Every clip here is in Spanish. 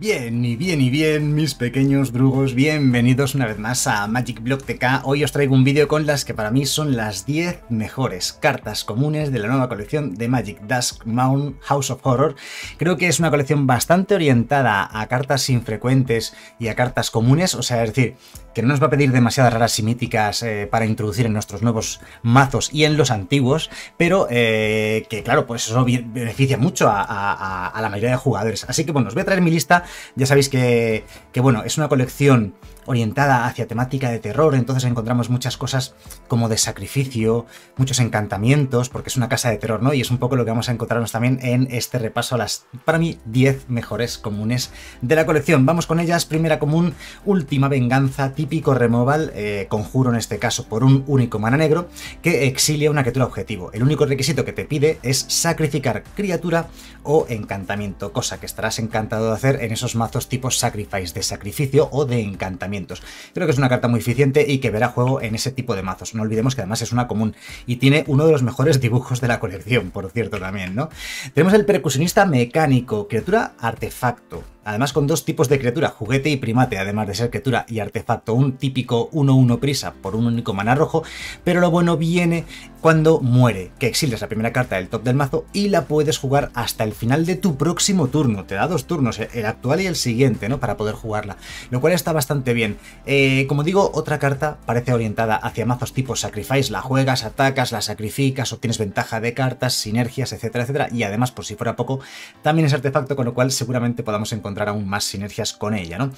Bien, y bien, y bien, mis pequeños drugos, bienvenidos una vez más a Magic Block TK. Hoy os traigo un vídeo con las que para mí son las 10 mejores cartas comunes de la nueva colección de Magic Dusk Mound House of Horror. Creo que es una colección bastante orientada a cartas infrecuentes y a cartas comunes, o sea, es decir, que no nos va a pedir demasiadas raras y míticas eh, para introducir en nuestros nuevos mazos y en los antiguos, pero eh, que claro, pues eso beneficia mucho a la mayoría de jugadores. Así que bueno, os voy a traer mi lista ya sabéis que, bueno, es una colección orientada hacia temática de terror, entonces encontramos muchas cosas como de sacrificio, muchos encantamientos, porque es una casa de terror, ¿no? Y es un poco lo que vamos a encontrarnos también en este repaso a las, para mí, 10 mejores comunes de la colección. Vamos con ellas, primera común, última venganza, típico removal, eh, conjuro en este caso por un único mana negro, que exilia una criatura objetivo. El único requisito que te pide es sacrificar criatura o encantamiento, cosa que estarás encantado de hacer en esos mazos tipo Sacrifice de sacrificio o de encantamientos. Creo que es una carta muy eficiente y que verá juego en ese tipo de mazos. No olvidemos que además es una común y tiene uno de los mejores dibujos de la colección, por cierto también, ¿no? Tenemos el percusionista mecánico, criatura artefacto. Además con dos tipos de criatura, juguete y primate, además de ser criatura y artefacto, un típico 1-1 prisa por un único maná rojo, pero lo bueno viene cuando muere, que exiles la primera carta del top del mazo y la puedes jugar hasta el final de tu próximo turno, te da dos turnos, eh, el actual y el siguiente, ¿no? Para poder jugarla, lo cual está bastante bien. Eh, como digo, otra carta parece orientada hacia mazos tipo Sacrifice, la juegas, atacas, la sacrificas, obtienes ventaja de cartas, sinergias, etcétera, etcétera, y además por si fuera poco, también es artefacto, con lo cual seguramente podamos encontrar aún más sinergias con ella, ¿no?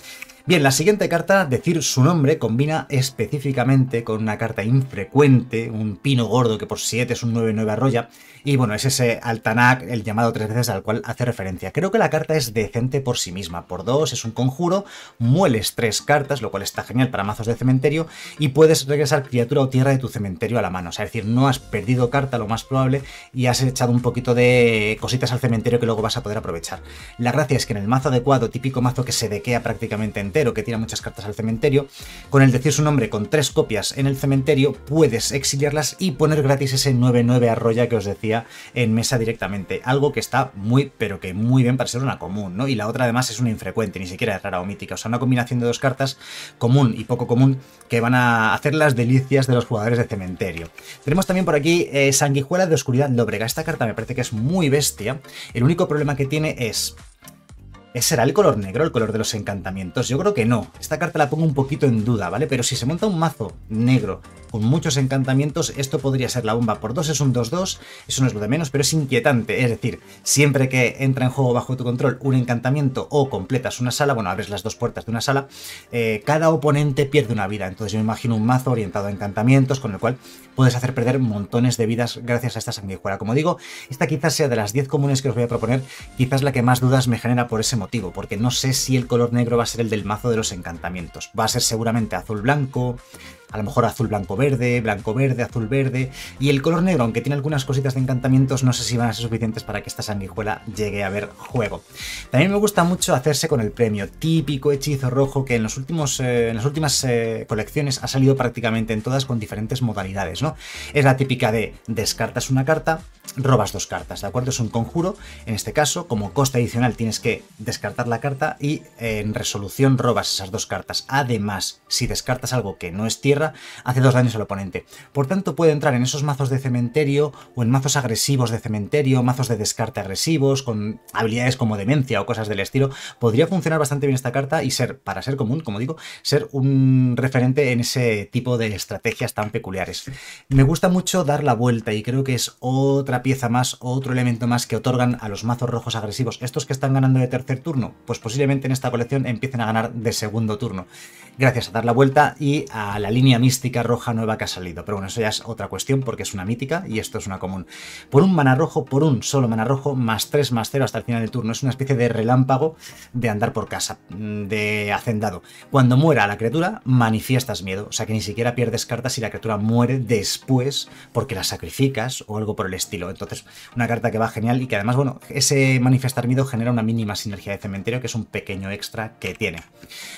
Bien, la siguiente carta, decir su nombre, combina específicamente con una carta infrecuente, un pino gordo que por 7 es un 9-9 arroya, y bueno, es ese Altanac, el llamado tres veces al cual hace referencia. Creo que la carta es decente por sí misma, por dos es un conjuro, mueles tres cartas, lo cual está genial para mazos de cementerio, y puedes regresar criatura o tierra de tu cementerio a la mano, o sea, es decir, no has perdido carta, lo más probable, y has echado un poquito de cositas al cementerio que luego vas a poder aprovechar. La gracia es que en el mazo de típico mazo que se dequea prácticamente entero, que tira muchas cartas al cementerio, con el decir su nombre con tres copias en el cementerio, puedes exiliarlas y poner gratis ese 9-9 arroya que os decía en mesa directamente. Algo que está muy, pero que muy bien para ser una común, ¿no? Y la otra además es una infrecuente, ni siquiera es rara o mítica. O sea, una combinación de dos cartas común y poco común que van a hacer las delicias de los jugadores de cementerio. Tenemos también por aquí eh, Sanguijuela de Oscuridad Lóbrega. Esta carta me parece que es muy bestia. El único problema que tiene es ¿Será el color negro el color de los encantamientos? Yo creo que no. Esta carta la pongo un poquito en duda, ¿vale? Pero si se monta un mazo negro con muchos encantamientos, esto podría ser la bomba. Por 2 es un 2-2, eso no es lo de menos, pero es inquietante. Es decir, siempre que entra en juego bajo tu control un encantamiento o completas una sala, bueno, abres las dos puertas de una sala, eh, cada oponente pierde una vida. Entonces yo me imagino un mazo orientado a encantamientos, con el cual puedes hacer perder montones de vidas gracias a esta sanguijuela. Como digo, esta quizás sea de las 10 comunes que os voy a proponer, quizás la que más dudas me genera por ese motivo, porque no sé si el color negro va a ser el del mazo de los encantamientos. Va a ser seguramente azul-blanco, a lo mejor azul, blanco, verde, blanco, verde, azul, verde. Y el color negro, aunque tiene algunas cositas de encantamientos, no sé si van a ser suficientes para que esta sanguijuela llegue a ver juego. También me gusta mucho hacerse con el premio, típico hechizo rojo que en, los últimos, eh, en las últimas eh, colecciones ha salido prácticamente en todas con diferentes modalidades, ¿no? Es la típica de descartas una carta, robas dos cartas, ¿de acuerdo? Es un conjuro, en este caso, como coste adicional tienes que descartar la carta y en resolución robas esas dos cartas. Además, si descartas algo que no es tierra, hace dos daños al oponente. Por tanto, puede entrar en esos mazos de cementerio o en mazos agresivos de cementerio, mazos de descarte agresivos, con habilidades como demencia o cosas del estilo. Podría funcionar bastante bien esta carta y ser, para ser común, como digo, ser un referente en ese tipo de estrategias tan peculiares. Me gusta mucho dar la vuelta y creo que es otra pieza más, otro elemento más que otorgan a los mazos rojos agresivos. Estos que están ganando de tercer turno, pues posiblemente en esta colección empiecen a ganar de segundo turno gracias a dar la vuelta y a la línea mística roja nueva que ha salido. Pero bueno, eso ya es otra cuestión porque es una mítica y esto es una común. Por un mana rojo, por un solo mana rojo, más 3, más 0 hasta el final del turno. Es una especie de relámpago de andar por casa, mm, de hacendado. Cuando muera la criatura, manifiestas miedo. O sea que ni siquiera pierdes cartas si la criatura muere después porque la sacrificas o algo por el estilo. Entonces, una carta que va genial y que además, bueno, ese manifestar miedo genera una mínima sinergia de cementerio que es un pequeño extra que tiene.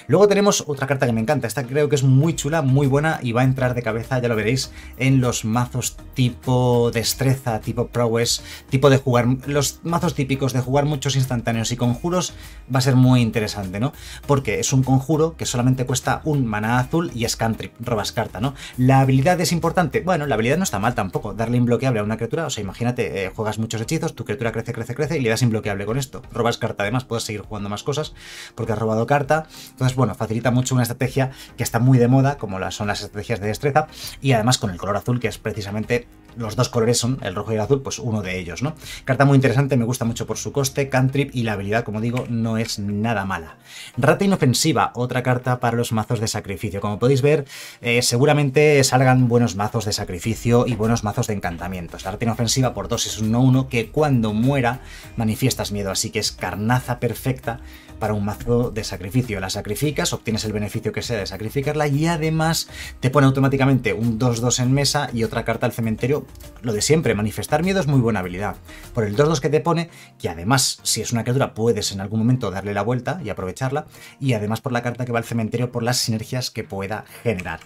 Luego tenemos otra carta que me encanta. Esta creo que es muy chula, muy buena y va a entrar de cabeza, ya lo veréis, en los mazos tipo destreza, tipo prowess, tipo de jugar, los mazos típicos de jugar muchos instantáneos y conjuros va a ser muy interesante, ¿no? Porque es un conjuro que solamente cuesta un maná azul y es cantrip, robas carta, ¿no? La habilidad es importante. Bueno, la habilidad no está mal tampoco. Darle imbloqueable a una criatura, o sea, imagínate, eh, juegas muchos hechizos, tu criatura crece, crece, crece y le das imbloqueable con esto. Robas carta además, puedes seguir jugando más cosas porque has robado carta. Entonces, bueno, facilita mucho una estrategia que está muy de moda, como las, son las estrategias de destreza, y además con el color azul, que es precisamente los dos colores son el rojo y el azul, pues uno de ellos, ¿no? Carta muy interesante, me gusta mucho por su coste, cantrip y la habilidad, como digo, no es nada mala. Rata inofensiva, otra carta para los mazos de sacrificio. Como podéis ver, eh, seguramente salgan buenos mazos de sacrificio y buenos mazos de encantamientos. La rata inofensiva por 2 es un 1-1 que cuando muera manifiestas miedo, así que es carnaza perfecta para un mazo de sacrificio. La sacrificas, obtienes el beneficio que sea de sacrificarla y además te pone automáticamente un 2-2 en mesa y otra carta al cementerio lo de siempre, manifestar miedo es muy buena habilidad. Por el 2-2 que te pone, que además, si es una criatura, puedes en algún momento darle la vuelta y aprovecharla, y además por la carta que va al cementerio, por las sinergias que pueda generar.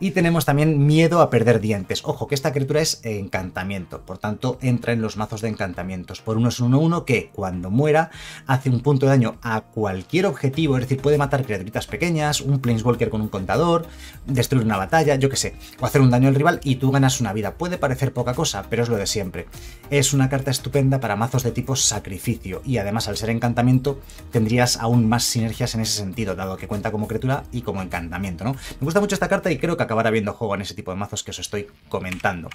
Y tenemos también miedo a perder dientes. Ojo, que esta criatura es encantamiento, por tanto, entra en los mazos de encantamientos. Por uno es 1-1 que, cuando muera, hace un punto de daño a cualquier objetivo, es decir, puede matar criaturitas pequeñas, un planeswalker con un contador, destruir una batalla, yo qué sé, o hacer un daño al rival y tú ganas una vida. Puede parecer poca cosa, pero es lo de siempre. Es una carta estupenda para mazos de tipo sacrificio, y además al ser encantamiento tendrías aún más sinergias en ese sentido, dado que cuenta como criatura y como encantamiento, ¿no? Me gusta mucho esta carta y creo que acabará viendo juego en ese tipo de mazos que os estoy comentando.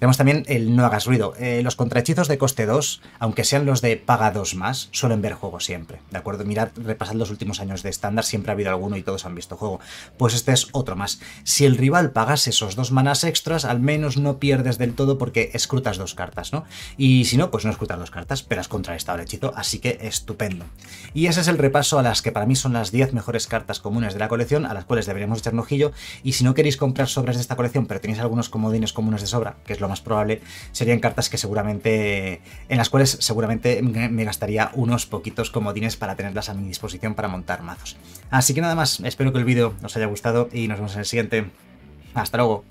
Tenemos también el no hagas ruido. Eh, los contrahechizos de coste 2, aunque sean los de paga 2 más, suelen ver juego siempre. ¿De acuerdo? Mirad, repasad los últimos años de estándar, siempre ha habido alguno y todos han visto juego. Pues este es otro más. Si el rival pagase esos dos manas extras, al menos no pierdes del todo porque escrutas dos cartas, ¿no? Y si no, pues no escrutas dos cartas, pero has contrarrestado el hechizo, así que estupendo. Y ese es el repaso a las que para mí son las 10 mejores cartas comunes de la colección, a las cuales deberíamos echar un ojillo. Y si no queréis comprar sobras de esta colección, pero tenéis algunos comodines comunes de sobra, que es lo más probable, serían cartas que seguramente, en las cuales seguramente me gastaría unos poquitos comodines para tenerlas a mi disposición para montar mazos. Así que nada más, espero que el vídeo os haya gustado y nos vemos en el siguiente. Hasta luego.